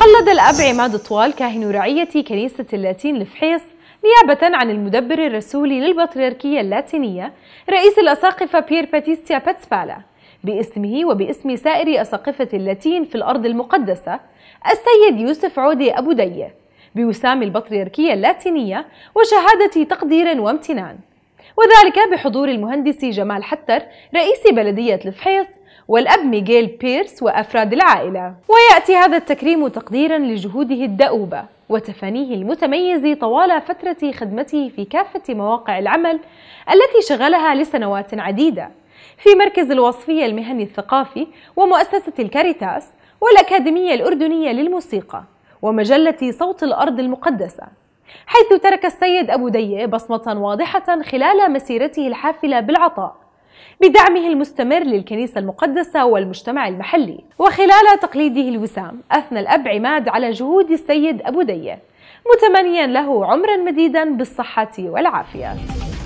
قلد الأب عماد طوال كاهن رعية كنيسة اللاتين لفحيص نيابة عن المدبر الرسولي للبطريركية اللاتينية رئيس الأساقفة بير باتيستيا باتسبالا باسمه وباسم سائر أساقفة اللاتين في الأرض المقدسة السيد يوسف عودي أبو دية بوسام البطريركية اللاتينية وشهادة تقدير وامتنان وذلك بحضور المهندس جمال حتر رئيس بلدية الفحيص والأب ميغيل بيرس وأفراد العائلة ويأتي هذا التكريم تقديرا لجهوده الدؤوبة وتفانيه المتميز طوال فترة خدمته في كافة مواقع العمل التي شغلها لسنوات عديدة في مركز الوصفية المهني الثقافي ومؤسسة الكاريتاس والأكاديمية الأردنية للموسيقى ومجلة صوت الأرض المقدسة حيث ترك السيد أبو دية بصمة واضحة خلال مسيرته الحافلة بالعطاء بدعمه المستمر للكنيسة المقدسة والمجتمع المحلي وخلال تقليده الوسام أثنى الأب عماد على جهود السيد أبو دية متمنيا له عمرا مديدا بالصحة والعافية